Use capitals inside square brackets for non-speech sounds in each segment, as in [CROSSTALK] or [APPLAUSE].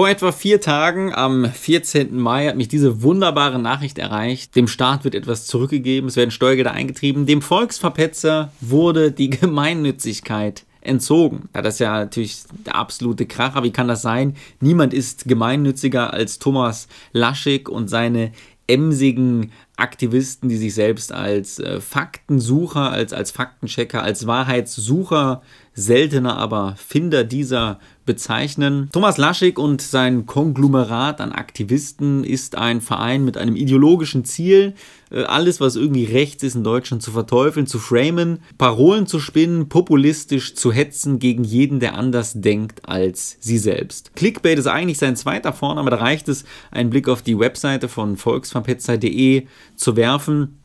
Vor etwa vier Tagen, am 14. Mai, hat mich diese wunderbare Nachricht erreicht. Dem Staat wird etwas zurückgegeben, es werden Steuergelder eingetrieben. Dem Volksverpetzer wurde die [LAUGHS] Gemeinnützigkeit entzogen. Ja, das ist ja natürlich der absolute Kracher. Wie kann das sein? Niemand ist gemeinnütziger als Thomas Laschig und seine emsigen Aktivisten, die sich selbst als äh, Faktensucher, als, als Faktenchecker, als Wahrheitssucher seltener aber Finder dieser bezeichnen. Thomas Laschig und sein Konglomerat an Aktivisten ist ein Verein mit einem ideologischen Ziel, äh, alles, was irgendwie rechts ist in Deutschland, zu verteufeln, zu framen, Parolen zu spinnen, populistisch zu hetzen gegen jeden, der anders denkt als sie selbst. Clickbait ist eigentlich sein zweiter Vorname, da reicht es, einen Blick auf die Webseite von volksverpetzer.de zu werfen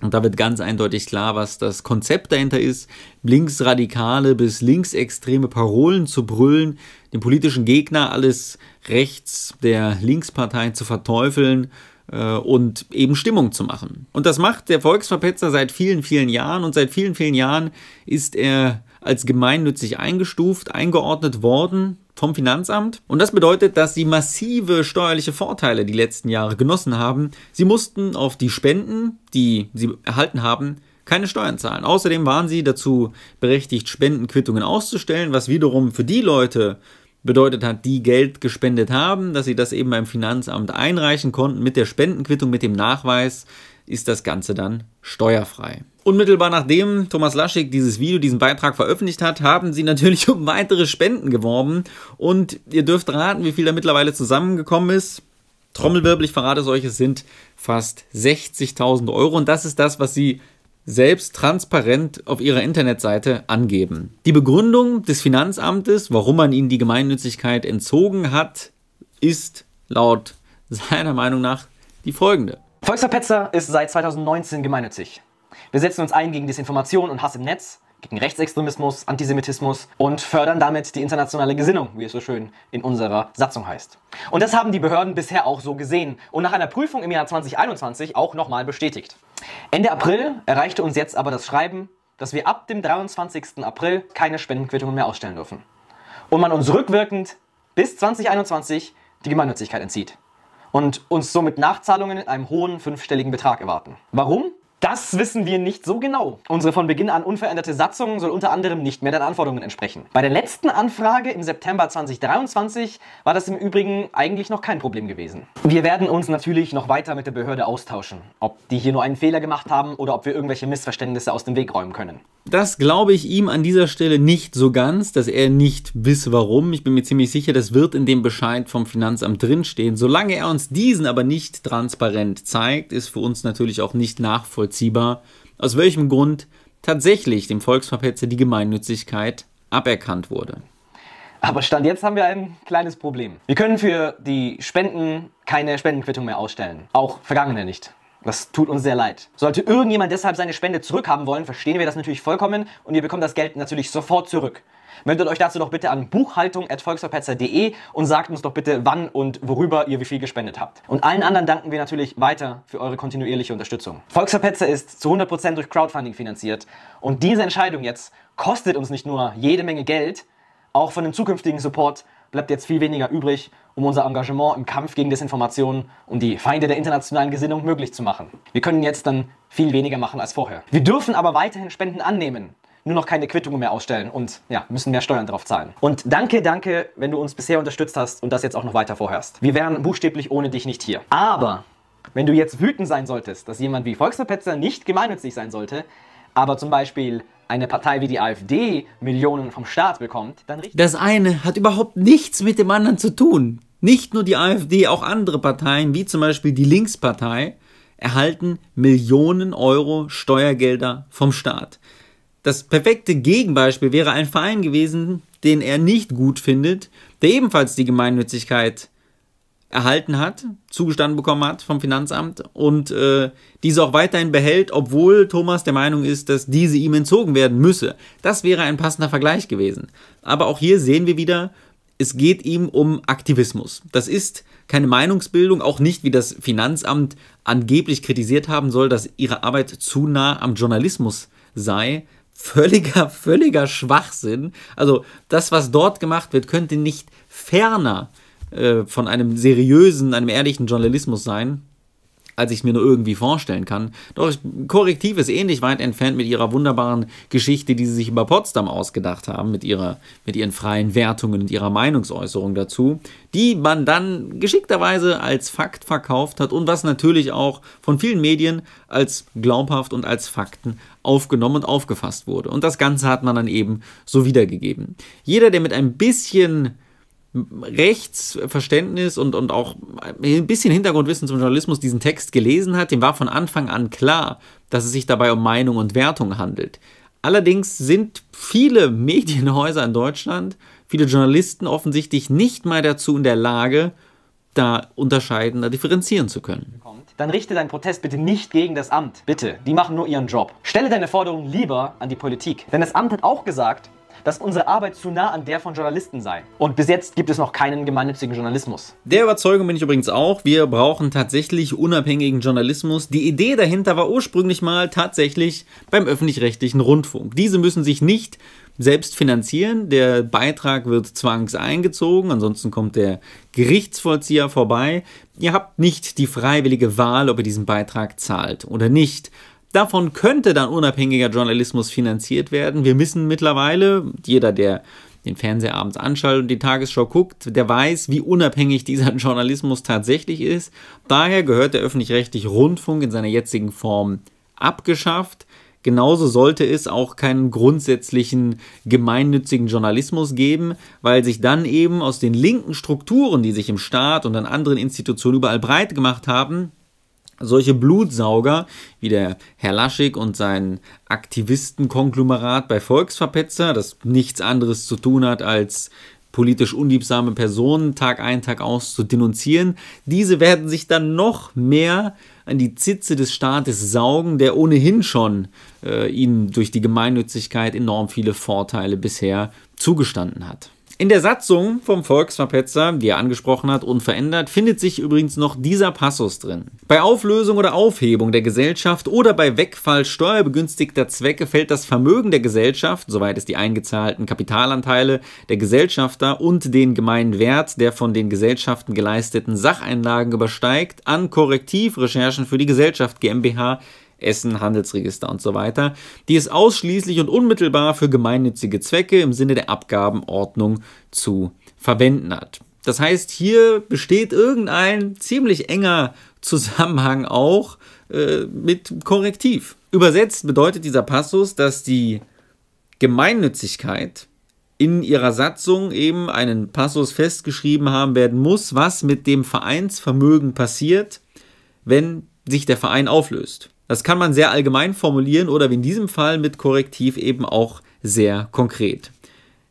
und da wird ganz eindeutig klar, was das Konzept dahinter ist, linksradikale bis linksextreme Parolen zu brüllen, den politischen Gegner alles rechts der Linkspartei zu verteufeln äh, und eben Stimmung zu machen. Und das macht der Volksverpetzer seit vielen, vielen Jahren und seit vielen, vielen Jahren ist er als gemeinnützig eingestuft, eingeordnet worden vom Finanzamt. Und das bedeutet, dass sie massive steuerliche Vorteile die letzten Jahre genossen haben. Sie mussten auf die Spenden, die sie erhalten haben, keine Steuern zahlen. Außerdem waren sie dazu berechtigt, Spendenquittungen auszustellen, was wiederum für die Leute bedeutet hat, die Geld gespendet haben, dass sie das eben beim Finanzamt einreichen konnten. Mit der Spendenquittung, mit dem Nachweis ist das Ganze dann steuerfrei. Unmittelbar nachdem Thomas Laschig dieses Video, diesen Beitrag veröffentlicht hat, haben sie natürlich [LAUGHS] um weitere Spenden geworben. Und ihr dürft raten, wie viel da mittlerweile zusammengekommen ist. Trommelwirbel, ich verrate es euch, es sind fast 60.000 Euro. Und das ist das, was sie selbst transparent auf ihrer Internetseite angeben. Die Begründung des Finanzamtes, warum man ihnen die Gemeinnützigkeit entzogen hat, ist laut [LAUGHS] seiner Meinung nach die folgende. Volksverpetzer ist seit 2019 gemeinnützig. Wir setzen uns ein gegen Desinformation und Hass im Netz, gegen Rechtsextremismus, Antisemitismus und fördern damit die internationale Gesinnung, wie es so schön in unserer Satzung heißt. Und das haben die Behörden bisher auch so gesehen und nach einer Prüfung im Jahr 2021 auch nochmal bestätigt. Ende April erreichte uns jetzt aber das Schreiben, dass wir ab dem 23. April keine Spendenquittungen mehr ausstellen dürfen. Und man uns rückwirkend bis 2021 die Gemeinnützigkeit entzieht. Und uns somit Nachzahlungen in einem hohen fünfstelligen Betrag erwarten. Warum? Das wissen wir nicht so genau. Unsere von Beginn an unveränderte Satzung soll unter anderem nicht mehr den Anforderungen entsprechen. Bei der letzten Anfrage im September 2023 war das im Übrigen eigentlich noch kein Problem gewesen. Wir werden uns natürlich noch weiter mit der Behörde austauschen, ob die hier nur einen Fehler gemacht haben oder ob wir irgendwelche Missverständnisse aus dem Weg räumen können. Das glaube ich ihm an dieser Stelle nicht so ganz, dass er nicht wisse warum. Ich bin mir ziemlich sicher, das wird in dem Bescheid vom Finanzamt drinstehen. Solange er uns diesen aber nicht transparent zeigt, ist für uns natürlich auch nicht nachvollziehbar nachvollziehbar, aus welchem Grund tatsächlich dem Volksverpetzer die Gemeinnützigkeit aberkannt wurde. Aber Stand jetzt haben wir ein kleines Problem. Wir können für die Spenden keine Spendenquittung mehr ausstellen. Auch vergangene nicht. Das tut uns sehr leid. Sollte irgendjemand deshalb seine Spende zurückhaben wollen, verstehen wir das natürlich vollkommen und ihr bekommt das Geld natürlich sofort zurück. Meldet euch dazu doch bitte an buchhaltung.volksverpetzer.de und sagt uns doch bitte, wann und worüber ihr wie viel gespendet habt. Und allen anderen danken wir natürlich weiter für eure kontinuierliche Unterstützung. Volksverpetzer ist zu 100% durch Crowdfunding finanziert und diese Entscheidung jetzt kostet uns nicht nur jede Menge Geld, auch von dem zukünftigen Support bleibt jetzt viel weniger übrig, um unser Engagement im Kampf gegen Desinformation und die Feinde der internationalen Gesinnung möglich zu machen. Wir können jetzt dann viel weniger machen als vorher. Wir dürfen aber weiterhin Spenden annehmen nur noch keine Quittungen mehr ausstellen und ja, müssen mehr Steuern drauf zahlen. Und danke, danke, wenn du uns bisher unterstützt hast und das jetzt auch noch weiter vorhörst. Wir wären buchstäblich ohne dich nicht hier. Aber wenn du jetzt wütend sein solltest, dass jemand wie Volksverpetzer nicht gemeinnützig sein sollte, aber zum Beispiel eine Partei wie die AfD Millionen vom Staat bekommt, dann... Das eine hat überhaupt nichts mit dem anderen zu tun. Nicht nur die AfD, auch andere Parteien, wie zum Beispiel die Linkspartei, erhalten Millionen Euro Steuergelder vom Staat das perfekte Gegenbeispiel wäre ein Verein gewesen, den er nicht gut findet, der ebenfalls die Gemeinnützigkeit erhalten hat, zugestanden bekommen hat vom Finanzamt und äh, diese auch weiterhin behält, obwohl Thomas der Meinung ist, dass diese ihm entzogen werden müsse. Das wäre ein passender Vergleich gewesen. Aber auch hier sehen wir wieder, es geht ihm um Aktivismus. Das ist keine Meinungsbildung, auch nicht, wie das Finanzamt angeblich kritisiert haben soll, dass ihre Arbeit zu nah am Journalismus sei völliger, völliger Schwachsinn. Also das, was dort gemacht wird, könnte nicht ferner äh, von einem seriösen, einem ehrlichen Journalismus sein als ich es mir nur irgendwie vorstellen kann. Doch Korrektiv ist ähnlich weit entfernt mit ihrer wunderbaren Geschichte, die sie sich über Potsdam ausgedacht haben, mit, ihrer, mit ihren freien Wertungen und ihrer Meinungsäußerung dazu, die man dann geschickterweise als Fakt verkauft hat und was natürlich auch von vielen Medien als glaubhaft und als Fakten aufgenommen und aufgefasst wurde. Und das Ganze hat man dann eben so wiedergegeben. Jeder, der mit ein bisschen Rechtsverständnis und, und auch ein bisschen Hintergrundwissen zum Journalismus diesen Text gelesen hat, dem war von Anfang an klar, dass es sich dabei um Meinung und Wertung handelt. Allerdings sind viele Medienhäuser in Deutschland, viele Journalisten offensichtlich nicht mal dazu in der Lage, da unterscheiden, da differenzieren zu können. Dann richte deinen Protest bitte nicht gegen das Amt. Bitte, die machen nur ihren Job. Stelle deine Forderungen lieber an die Politik. Denn das Amt hat auch gesagt, dass unsere Arbeit zu nah an der von Journalisten sei. Und bis jetzt gibt es noch keinen gemeinnützigen Journalismus. Der Überzeugung bin ich übrigens auch, wir brauchen tatsächlich unabhängigen Journalismus. Die Idee dahinter war ursprünglich mal tatsächlich beim öffentlich-rechtlichen Rundfunk. Diese müssen sich nicht selbst finanzieren. Der Beitrag wird zwangs eingezogen, ansonsten kommt der Gerichtsvollzieher vorbei. Ihr habt nicht die freiwillige Wahl, ob ihr diesen Beitrag zahlt oder nicht. Davon könnte dann unabhängiger Journalismus finanziert werden. Wir wissen mittlerweile, jeder, der den Fernseher abends anschaltet und die Tagesschau guckt, der weiß, wie unabhängig dieser [LAUGHS] Journalismus tatsächlich ist. Daher gehört der öffentlich-rechtliche Rundfunk in seiner jetzigen Form abgeschafft. Genauso sollte es auch keinen grundsätzlichen gemeinnützigen Journalismus geben, weil sich dann eben aus den linken Strukturen, die sich im Staat und an anderen Institutionen überall breit gemacht haben, solche Blutsauger wie der Herr Laschig und sein Aktivistenkonglomerat bei Volksverpetzer, das nichts anderes zu tun hat, als politisch unliebsame Personen Tag ein, Tag aus zu denunzieren, diese werden sich dann noch mehr an die Zitze des Staates saugen, der ohnehin schon äh, ihnen durch die Gemeinnützigkeit enorm viele Vorteile bisher zugestanden hat. In der Satzung vom Volksverpetzer, die er angesprochen hat, unverändert, findet sich übrigens noch dieser Passus drin. Bei Auflösung oder Aufhebung der Gesellschaft oder bei Wegfall steuerbegünstigter Zwecke fällt das Vermögen der Gesellschaft, soweit es die eingezahlten Kapitalanteile der Gesellschafter und den gemeinen Wert der von den Gesellschaften geleisteten Sacheinlagen übersteigt, an Korrektivrecherchen für die Gesellschaft GmbH Essen, Handelsregister und so weiter, die es ausschließlich und unmittelbar für gemeinnützige Zwecke im Sinne der Abgabenordnung zu verwenden hat. Das heißt, hier besteht irgendein ziemlich enger Zusammenhang auch äh, mit Korrektiv. Übersetzt bedeutet dieser Passus, dass die Gemeinnützigkeit in ihrer Satzung eben einen Passus festgeschrieben haben werden muss, was mit dem Vereinsvermögen passiert, wenn sich der Verein auflöst. Das kann man sehr allgemein formulieren oder wie in diesem Fall mit Korrektiv eben auch sehr konkret.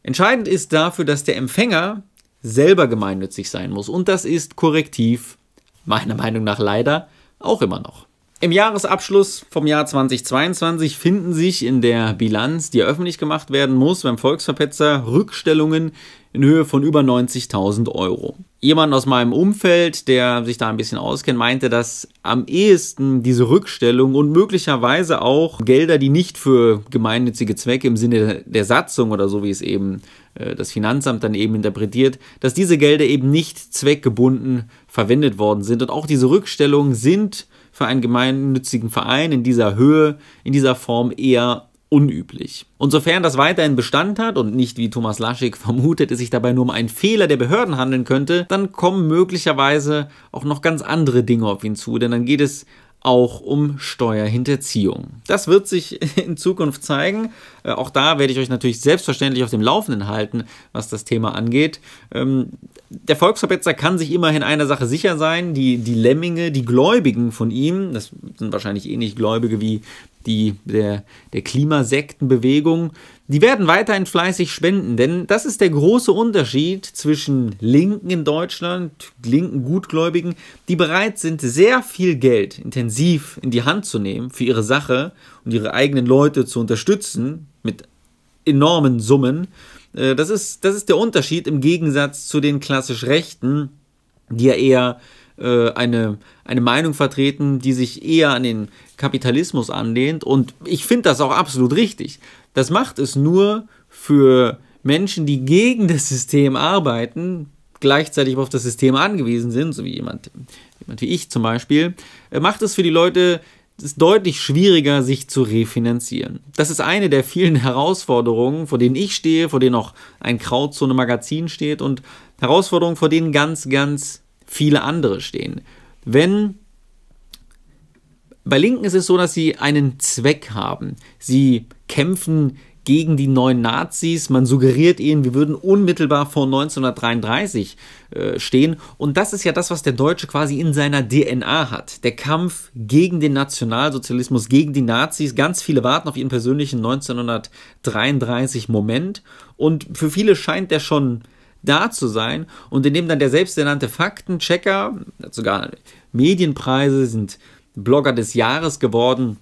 Entscheidend ist dafür, dass der Empfänger selber gemeinnützig sein muss. Und das ist korrektiv, meiner Meinung nach leider, auch immer noch. Im Jahresabschluss vom Jahr 2022 finden sich in der Bilanz, die öffentlich gemacht werden muss, beim Volksverpetzer Rückstellungen in Höhe von über 90.000 Euro. Jemand aus meinem Umfeld, der sich da ein bisschen auskennt, meinte, dass am ehesten diese Rückstellung und möglicherweise auch Gelder, die nicht für gemeinnützige Zwecke im Sinne der Satzung oder so, wie es eben äh, das Finanzamt dann eben interpretiert, dass diese Gelder eben nicht zweckgebunden verwendet worden sind. Und auch diese Rückstellungen sind für einen gemeinnützigen Verein in dieser Höhe, in dieser Form eher unüblich. Und sofern das weiterhin Bestand hat und nicht, wie Thomas Laschig vermutet, es sich dabei nur um einen Fehler der Behörden handeln könnte, dann kommen möglicherweise auch noch ganz andere Dinge auf ihn zu, denn dann geht es auch um Steuerhinterziehung. Das wird sich [LAUGHS] in Zukunft zeigen. Äh, auch da werde ich euch natürlich selbstverständlich auf dem Laufenden halten, was das Thema angeht. Ähm, der Volksverbetzer kann sich immerhin einer Sache sicher sein. Die, die Lemminge, die Gläubigen von ihm, das sind wahrscheinlich ähnlich Gläubige wie die, der, der Klimasektenbewegung, die werden weiterhin fleißig spenden, denn das ist der große Unterschied zwischen Linken in Deutschland, linken Gutgläubigen, die bereit sind, sehr viel Geld intensiv in die Hand zu nehmen für ihre Sache und ihre eigenen Leute zu unterstützen mit enormen Summen. Äh, das ist, das ist der Unterschied im Gegensatz zu den klassisch Rechten, die ja eher äh, eine, eine Meinung vertreten, die sich eher an den Kapitalismus anlehnt. Und ich finde das auch absolut richtig. Das macht es nur für Menschen, die gegen das System arbeiten, gleichzeitig auf das System angewiesen sind, so wie jemand, jemand wie ich zum Beispiel, äh, macht es für die Leute es deutlich schwieriger, sich zu refinanzieren. Das ist eine der vielen [LAUGHS] Herausforderungen, vor denen ich stehe, vor denen auch ein Krautzone Magazin steht und Herausforderungen, vor denen ganz, ganz viele andere stehen. Wenn bei Linken ist es so, dass sie einen Zweck haben. Sie kämpfen gegen die neuen Nazis. Man suggeriert ihnen, wir würden unmittelbar vor 1933 äh, stehen. Und das ist ja das, was der Deutsche quasi in seiner DNA hat. Der Kampf gegen den Nationalsozialismus, gegen die Nazis. Ganz viele warten auf ihren persönlichen 1933 Moment. Und für viele scheint der schon da zu sein und indem dann der selbsternannte Faktenchecker, sogar Medienpreise sind Blogger des Jahres geworden,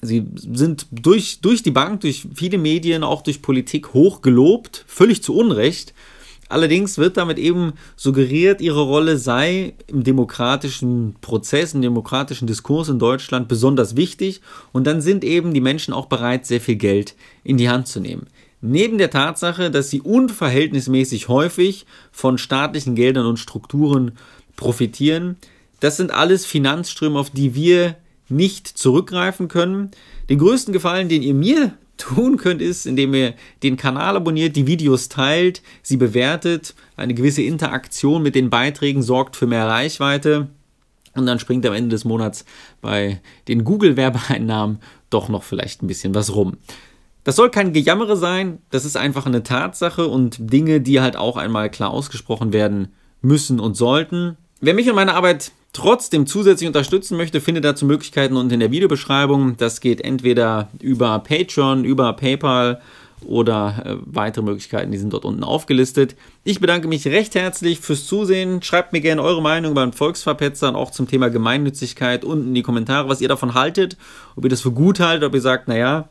sie sind durch, durch die Bank, durch viele Medien, auch durch Politik hoch gelobt, völlig zu Unrecht. Allerdings wird damit eben suggeriert, ihre Rolle sei im demokratischen Prozess, im demokratischen Diskurs in Deutschland besonders wichtig. Und dann sind eben die Menschen auch bereit, sehr viel Geld in die Hand zu nehmen. Neben der Tatsache, dass sie unverhältnismäßig häufig von staatlichen Geldern und Strukturen profitieren, das sind alles Finanzströme, auf die wir nicht zurückgreifen können. Den größten Gefallen, den ihr mir [LAUGHS] tun könnt, ist, indem ihr den Kanal abonniert, die Videos teilt, sie bewertet, eine gewisse Interaktion mit den Beiträgen sorgt für mehr Reichweite und dann springt am Ende des Monats bei den Google-Werbeeinnahmen doch noch vielleicht ein bisschen was rum. Das soll kein Gejammere sein, das ist einfach eine Tatsache und Dinge, die halt auch einmal klar ausgesprochen werden müssen und sollten. Wer mich und meine Arbeit trotzdem zusätzlich unterstützen möchte, findet dazu Möglichkeiten unten in der Videobeschreibung. Das geht entweder über Patreon, über PayPal oder äh, weitere Möglichkeiten, die sind dort unten aufgelistet. Ich bedanke mich recht herzlich fürs Zusehen. Schreibt mir gerne eure Meinung beim Volksverpetzer und auch zum Thema Gemeinnützigkeit unten in die Kommentare, was ihr davon haltet, ob ihr das für gut haltet, ob ihr sagt, naja,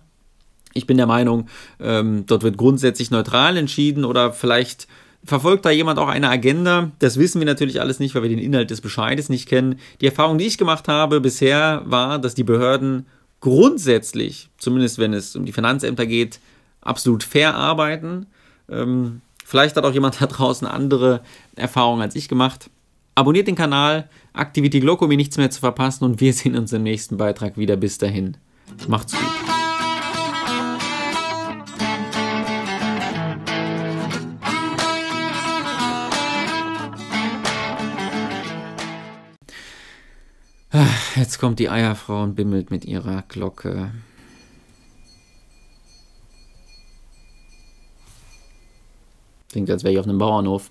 ich bin der Meinung, ähm, dort wird grundsätzlich neutral entschieden oder vielleicht verfolgt da jemand auch eine Agenda. Das wissen wir natürlich alles nicht, weil wir den Inhalt des Bescheides nicht kennen. Die Erfahrung, die ich gemacht habe bisher, war, dass die Behörden grundsätzlich, zumindest wenn es um die Finanzämter geht, absolut fair arbeiten. Ähm, vielleicht hat auch jemand [LAUGHS] da draußen andere Erfahrungen als ich gemacht. Abonniert den Kanal, aktiviert die Glocke, um mir nichts mehr zu verpassen und wir sehen uns im nächsten Beitrag wieder. Bis dahin, macht's gut. Ah, jetzt kommt die Eierfrau und bimmelt mit ihrer Glocke. Klingt, als wäre ich auf einem Bauernhof.